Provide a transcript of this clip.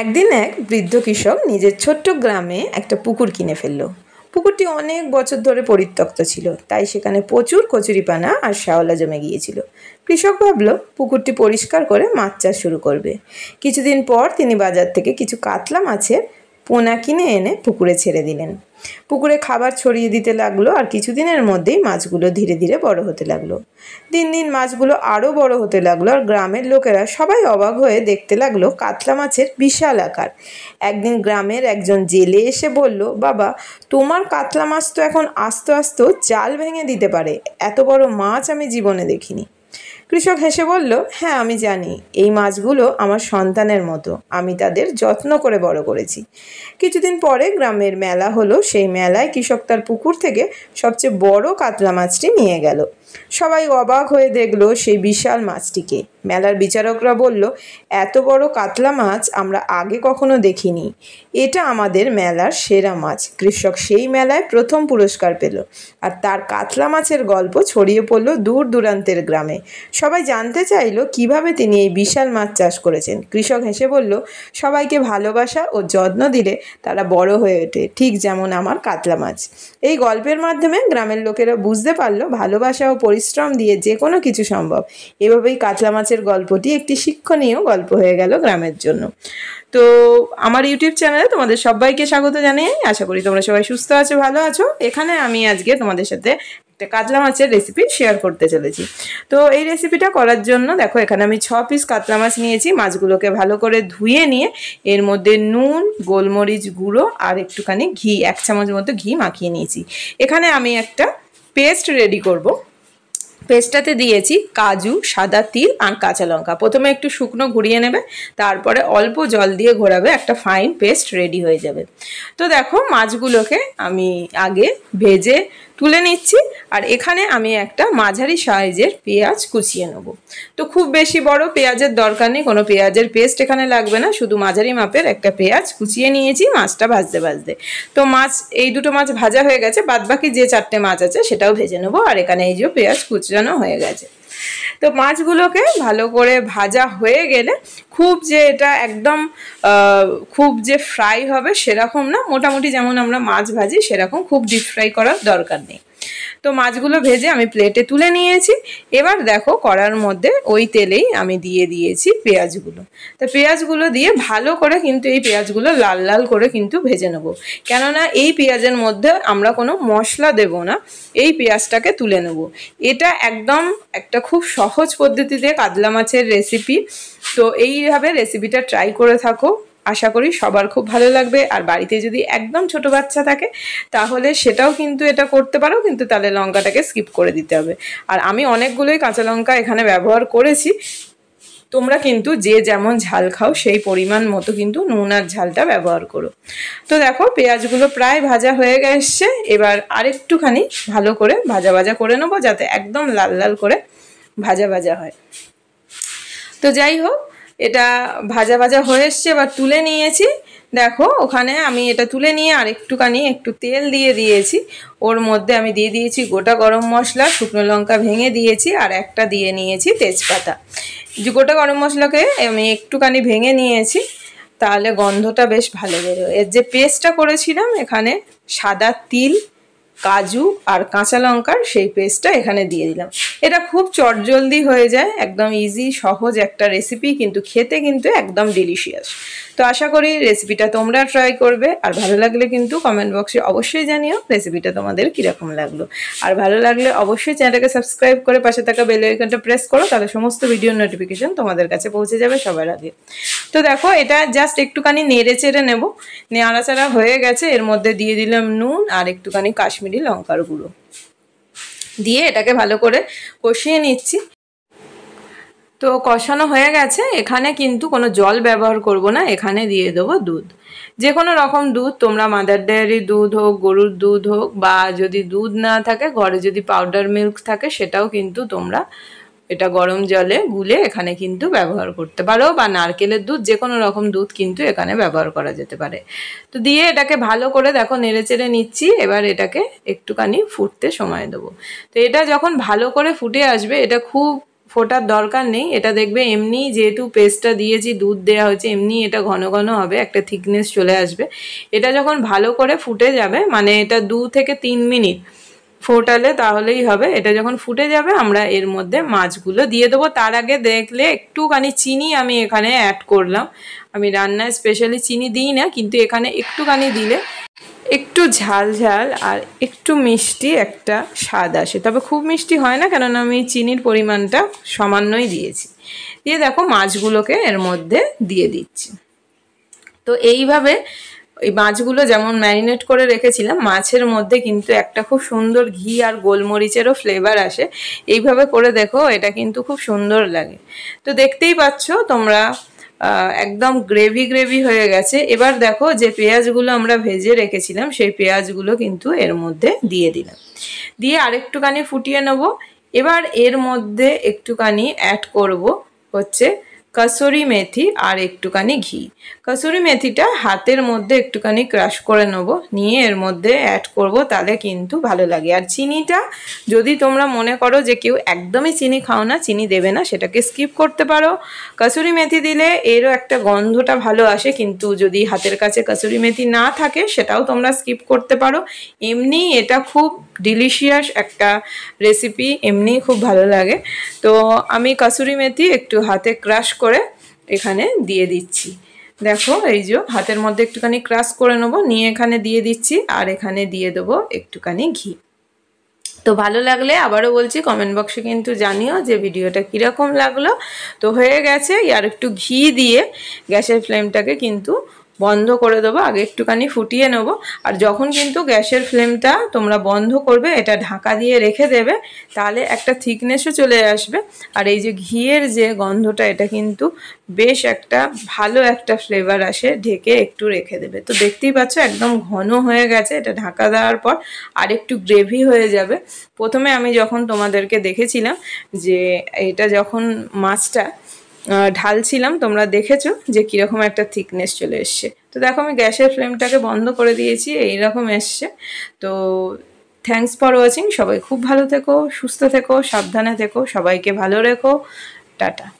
একদিন এক বৃদ্ধ কৃষক নিজের ছোট্ট গ্রামে একটা পুকুর কিনে ফেলল পুকুরটি অনেক বছর ধরে পরিত্যক্ত ছিল তাই সেখানে প্রচুর কচুরিপানা আর শ্যাওলা জমে গিয়েছিল কৃষক ভাবল পুকুরটি পরিষ্কার করে মাছ চাষ শুরু করবে কিছুদিন পর তিনি বাজার থেকে কিছু কাতলা মাছের পোনা কিনে এনে পুকুরে ছেড়ে দিলেন পুকুরে খাবার ছড়িয়ে দিতে লাগলো আর কিছুদিনের মধ্যেই মাছগুলো ধীরে ধীরে বড় হতে লাগলো দিন দিন মাছগুলো আরও বড় হতে লাগলো আর গ্রামের লোকেরা সবাই অবাক হয়ে দেখতে লাগলো কাতলা মাছের বিশাল আকার একদিন গ্রামের একজন জেলে এসে বলল বাবা তোমার কাতলা মাছ তো এখন আস্তে আস্তে জাল ভেঙে দিতে পারে এত বড় মাছ আমি জীবনে দেখিনি কৃষক হেসে বলল হ্যাঁ আমি জানি এই মাছগুলো আমার সন্তানের মতো আমি তাদের যত্ন করে বড় করেছি কিছুদিন পরে গ্রামের মেলা হলো সেই মেলায় কৃষক তার পুকুর থেকে সবচেয়ে বড় কাতলা মাছটি নিয়ে গেল সবাই অবাক হয়ে দেখল সেই বিশাল মাছটিকে মেলার বিচারকরা বলল এত বড় কাতলা মাছ আমরা আগে কখনো দেখিনি এটা আমাদের মেলার সেরা মাছ কৃষক সেই মেলায় প্রথম পুরস্কার পেল আর তার কাতলা মাছের গল্প ছড়িয়ে পড়ল দূর দূরান্তের গ্রামে সবাই জানতে চাইল কিভাবে তিনি এই বিশাল মাছ চাষ করেছেন কৃষক হেসে বলল সবাইকে ভালোবাসা ও যত্ন দিলে তারা বড় হয়ে ওঠে ঠিক যেমন আমার কাতলা মাছ এই গল্পের মাধ্যমে গ্রামের লোকেরা বুঝতে পারলো ভালোবাসা ও পরিশ্রম দিয়ে যে কোনো কিছু সম্ভব এভাবেই কাতলা মাছের গল্পটি একটি শিক্ষণীয় গল্প হয়ে গেল গ্রামের জন্য তো আমার ইউটিউব চ্যানেলে তোমাদের সবাইকে স্বাগত জানিয়ে আশা করি তোমরা সবাই সুস্থ আছো ভালো আছো এখানে আমি আজকে তোমাদের সাথে একটা কাতলা মাছের রেসিপি শেয়ার করতে চলেছি তো এই রেসিপিটা করার জন্য দেখো এখানে আমি ছ পিস কাতলা মাছ নিয়েছি মাছগুলোকে ভালো করে ধুয়ে নিয়ে এর মধ্যে নুন গোলমরিচ গুঁড়ো আর একটুখানি ঘি এক চামচ মতো ঘি মাখিয়ে নিয়েছি এখানে আমি একটা পেস্ট রেডি করব পেস্টটাতে দিয়েছি কাজু সাদা তিল আর কাঁচা লঙ্কা প্রথমে একটু শুকনো ঘুরিয়ে নেবে তারপরে অল্প জল দিয়ে ঘোরাবে একটা ফাইন পেস্ট রেডি হয়ে যাবে তো দেখো মাছগুলোকে আমি আগে ভেজে তুলে নিচ্ছি আর এখানে আমি একটা মাঝারি সাইজের পেঁয়াজ কুচিয়ে নেব তো খুব বেশি বড় পেঁয়াজের দরকার নেই কোনো পেঁয়াজের পেস্ট এখানে লাগবে না শুধু মাঝারি মাপের একটা পেঁয়াজ কুচিয়ে নিয়েছি মাছটা ভাজতে ভাজতে তো মাছ এই দুটো মাছ ভাজা হয়ে গেছে বাদবাকি যে চারটে মাছ আছে সেটাও ভেজে নেবো আর এখানে এই যে পেঁয়াজ কুচানো হয়ে গেছে তো মাছগুলোকে ভালো করে ভাজা হয়ে গেলে খুব যে এটা একদম খুব যে ফ্রাই হবে সেরকম না মোটামুটি যেমন আমরা মাছ ভাজি সেরকম খুব ডিপ ফ্রাই করার দরকার নেই তো মাছগুলো ভেজে আমি প্লেটে তুলে নিয়েছি এবার দেখো কড়ার মধ্যে ওই তেলেই আমি দিয়ে দিয়েছি পেঁয়াজগুলো তো পেঁয়াজগুলো দিয়ে ভালো করে কিন্তু এই পেঁয়াজগুলো লাল লাল করে কিন্তু ভেজে নেবো কেননা এই পেঁয়াজের মধ্যে আমরা কোনো মশলা দেব না এই পেঁয়াজটাকে তুলে নেব এটা একদম একটা খুব সহজ পদ্ধতিতে কাতলা মাছের রেসিপি তো এইভাবে রেসিপিটা ট্রাই করে থাকো আশা করি সবার খুব ভালো লাগবে আর বাড়িতে যদি একদম ছোট বাচ্চা থাকে তাহলে সেটাও কিন্তু এটা করতে পারো কিন্তু তাহলে লঙ্কাটাকে স্কিপ করে দিতে হবে আর আমি অনেকগুলোই কাঁচা লঙ্কা এখানে ব্যবহার করেছি তোমরা কিন্তু যে যেমন ঝাল খাও সেই পরিমাণ মতো কিন্তু নুন আর ঝালটা ব্যবহার করো তো দেখো পেঁয়াজগুলো প্রায় ভাজা হয়ে গেছে এবার আরেকটুখানি ভালো করে ভাজা ভাজা করে নেবো যাতে একদম লাল লাল করে ভাজা ভাজা হয় তো যাই হোক এটা ভাজা ভাজা হয়ে এসছে বা তুলে নিয়েছি দেখো ওখানে আমি এটা তুলে নিয়ে আর একটুখানি একটু তেল দিয়ে দিয়েছি ওর মধ্যে আমি দিয়ে দিয়েছি গোটা গরম মশলা শুকনো লঙ্কা ভেঙে দিয়েছি আর একটা দিয়ে নিয়েছি তেজপাতা গোটা গরম মশলাকে আমি একটুখানি ভেঙে নিয়েছি তাহলে গন্ধটা বেশ ভালো বেরো এর যে পেস্টটা করেছিলাম এখানে সাদা তিল কাজু আর কাঁচা লঙ্কার সেই পেস্টটা এখানে দিয়ে দিলাম এটা খুব চটজলদি হয়ে যায় একদম ইজি সহজ একটা রেসিপি কিন্তু খেতে কিন্তু একদম ডিলিশিয়াস তো আশা করি রেসিপিটা তোমরা ট্রাই করবে আর ভালো লাগলে কিন্তু কমেন্ট বক্সে অবশ্যই জানিও রেসিপিটা তোমাদের কীরকম লাগলো আর ভালো লাগলে অবশ্যই চ্যানেলটাকে সাবস্ক্রাইব করে পাশে থাকা বেলাইকনটা প্রেস করো তাহলে সমস্ত ভিডিওর নোটিফিকেশন তোমাদের কাছে পৌঁছে যাবে সবার আগে তো দেখো এটা জাস্ট একটুখানি নেড়ে চেড়ে নেব নেড়াচাড়া হয়ে গেছে এর মধ্যে দিয়ে দিলাম নুন আর একটুখানি কাশ্মীরি লঙ্কার গুঁড়ো দিয়ে এটাকে ভালো করে কষিয়ে নিচ্ছি তো কষানো হয়ে গেছে এখানে কিন্তু কোনো জল ব্যবহার করব না এখানে দিয়ে দেবো দুধ যে কোনো রকম দুধ তোমরা মাদার ডেয়ারি দুধ হোক গরুর দুধ হোক বা যদি দুধ না থাকে ঘরে যদি পাউডার মিল্ক থাকে সেটাও কিন্তু তোমরা এটা গরম জলে গুলে এখানে কিন্তু ব্যবহার করতে পারো বা নারকেলের দুধ যে কোনো রকম দুধ কিন্তু এখানে ব্যবহার করা যেতে পারে তো দিয়ে এটাকে ভালো করে দেখো নেড়ে চেড়ে নিচ্ছি এবার এটাকে একটুখানি ফুটতে সময় দেবো তো এটা যখন ভালো করে ফুটে আসবে এটা খুব ফোটার দরকার নেই এটা দেখবে এমনি যেহেতু পেস্টটা দিয়েছি দুধ দেওয়া হয়েছে এমনি এটা ঘন ঘন হবে একটা থিকনেস চলে আসবে এটা যখন ভালো করে ফুটে যাবে মানে এটা দু থেকে তিন মিনিট ফোটালে তাহলেই হবে এটা যখন ফুটে যাবে আমরা এর মধ্যে মাছগুলো দিয়ে দেবো তার আগে দেখলে একটুখানি চিনি আমি এখানে অ্যাড করলাম আমি রান্নায় স্পেশালি চিনি দিই না কিন্তু এখানে একটুখানি দিলে একটু ঝাল ঝাল আর একটু মিষ্টি একটা স্বাদ আসে তবে খুব মিষ্টি হয় না কেননা আমি চিনির পরিমাণটা সামান্যই দিয়েছি দিয়ে দেখো মাছগুলোকে এর মধ্যে দিয়ে দিচ্ছি তো এইভাবে ওই মাছগুলো যেমন ম্যারিনেট করে রেখেছিলাম মাছের মধ্যে কিন্তু একটা খুব সুন্দর ঘি আর গোলমরিচেরও ফ্লেভার আসে এইভাবে করে দেখো এটা কিন্তু খুব সুন্দর লাগে তো দেখতেই পাচ্ছ তোমরা একদম গ্রেভি গ্রেভি হয়ে গেছে এবার দেখো যে পেঁয়াজগুলো আমরা ভেজে রেখেছিলাম সেই পেঁয়াজগুলো কিন্তু এর মধ্যে দিয়ে দিলাম দিয়ে আরেকটুখানি ফুটিয়ে নেব এবার এর মধ্যে একটুখানি অ্যাড করব হচ্ছে কসুরি মেথি আর একটুখানি ঘি কসুরি মেথিটা হাতের মধ্যে একটুখানি ক্রাশ করে নেবো নিয়ে এর মধ্যে অ্যাড করব তাহলে কিন্তু ভালো লাগে আর চিনিটা যদি তোমরা মনে করো যে কেউ একদমই চিনি খাও না চিনি দেবে না সেটাকে স্কিপ করতে পারো কসুরি মেথি দিলে এরও একটা গন্ধটা ভালো আসে কিন্তু যদি হাতের কাছে কসুরি মেথি না থাকে সেটাও তোমরা স্কিপ করতে পারো এমনি এটা খুব ডিলিশিয়াস একটা রেসিপি এমনি খুব ভালো লাগে তো আমি কসুরি মেথি একটু হাতে ক্রাশ করে এখানে দিয়ে দিচ্ছি দেখো এই যে হাতের মধ্যে একটুখানি ক্রাশ করে নেব নিয়ে এখানে দিয়ে দিচ্ছি আর এখানে দিয়ে দেবো একটুখানি ঘি তো ভালো লাগলে আবারও বলছি কমেন্ট বক্সে কিন্তু জানিও যে ভিডিওটা কীরকম লাগলো তো হয়ে গেছে আর একটু ঘি দিয়ে গ্যাসের ফ্লেমটাকে কিন্তু বন্ধ করে দেবো আগে একটুখানি ফুটিয়ে নেবো আর যখন কিন্তু গ্যাসের ফ্লেমটা তোমরা বন্ধ করবে এটা ঢাকা দিয়ে রেখে দেবে তাহলে একটা থিকনেসও চলে আসবে আর এই যে ঘিয়ের যে গন্ধটা এটা কিন্তু বেশ একটা ভালো একটা ফ্লেভার আসে ঢেকে একটু রেখে দেবে তো দেখতেই পাচ্ছ একদম ঘন হয়ে গেছে এটা ঢাকা দেওয়ার পর আর একটু গ্রেভি হয়ে যাবে প্রথমে আমি যখন তোমাদেরকে দেখেছিলাম যে এটা যখন মাছটা ঢালছিলাম তোমরা দেখেছো যে কীরকম একটা থিকনেস চলে এসছে তো দেখো আমি গ্যাসের ফ্লেমটাকে বন্ধ করে দিয়েছি এইরকম এসছে তো থ্যাংকস ফর ওয়াচিং সবাই খুব ভালো থেকো সুস্থ থেকো সাবধানে থেকো সবাইকে ভালো রেখো টাটা